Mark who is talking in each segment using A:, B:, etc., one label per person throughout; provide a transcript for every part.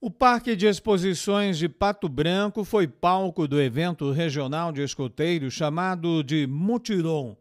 A: O Parque de Exposições de Pato Branco foi palco do evento regional de escoteiros chamado de Mutirão,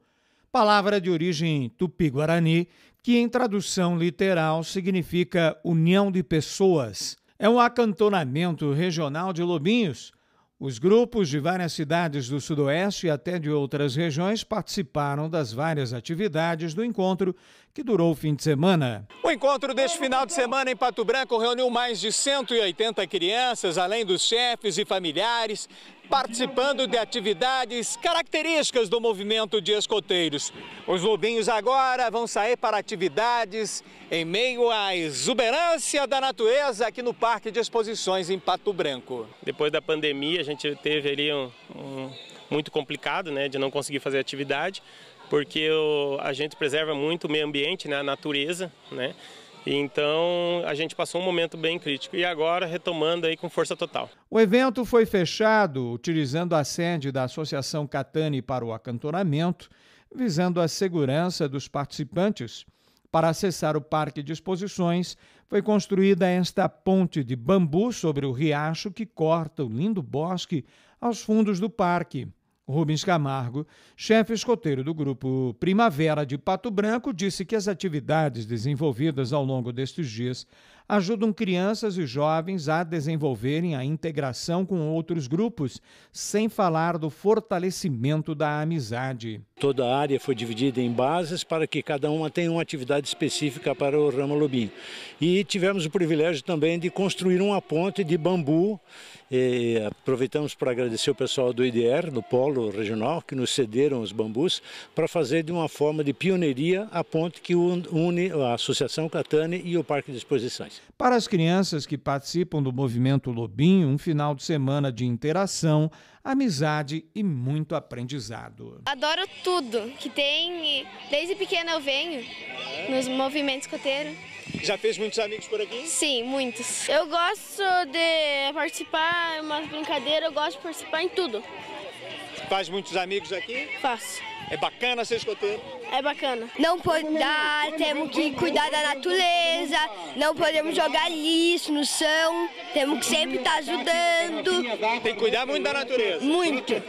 A: palavra de origem tupi-guarani, que em tradução literal significa união de pessoas. É um acantonamento regional de lobinhos os grupos de várias cidades do Sudoeste e até de outras regiões participaram das várias atividades do encontro, que durou o fim de semana. O encontro deste final de semana em Pato Branco reuniu mais de 180 crianças, além dos chefes e familiares participando de atividades características do movimento de escoteiros. Os lobinhos agora vão sair para atividades em meio à exuberância da natureza aqui no Parque de Exposições em Pato Branco.
B: Depois da pandemia, a gente teve ali um, um muito complicado, né, de não conseguir fazer atividade, porque o, a gente preserva muito o meio ambiente, né, a natureza, né? Então a gente passou um momento bem crítico e agora retomando aí com força total.
A: O evento foi fechado utilizando a sede da Associação Catane para o acantonamento, visando a segurança dos participantes. Para acessar o parque de exposições, foi construída esta ponte de bambu sobre o riacho que corta o lindo bosque aos fundos do parque. Rubens Camargo, chefe escoteiro do grupo Primavera de Pato Branco, disse que as atividades desenvolvidas ao longo destes dias ajudam crianças e jovens a desenvolverem a integração com outros grupos, sem falar do fortalecimento da amizade.
C: Toda a área foi dividida em bases para que cada uma tenha uma atividade específica para o Rama Lobinho. E tivemos o privilégio também de construir uma ponte de bambu. E aproveitamos para agradecer o pessoal do IDR, do Polo Regional, que nos cederam os bambus, para fazer de uma forma de pioneiria a ponte que une a Associação Catane e o Parque de Exposições.
A: Para as crianças que participam do movimento Lobinho, um final de semana de interação, amizade e muito aprendizado.
B: Adoro tudo que tem, desde pequena eu venho nos movimentos coteiros.
A: Já fez muitos amigos por
B: aqui? Sim, muitos. Eu gosto de participar em é umas brincadeiras, eu gosto de participar em tudo.
A: Faz muitos amigos aqui? Faço. É bacana ser escoteiro? É bacana. Não pode dar temos que cuidar da natureza, não podemos jogar lixo no chão, temos que sempre estar tá ajudando. Tem que cuidar muito da natureza. Muito.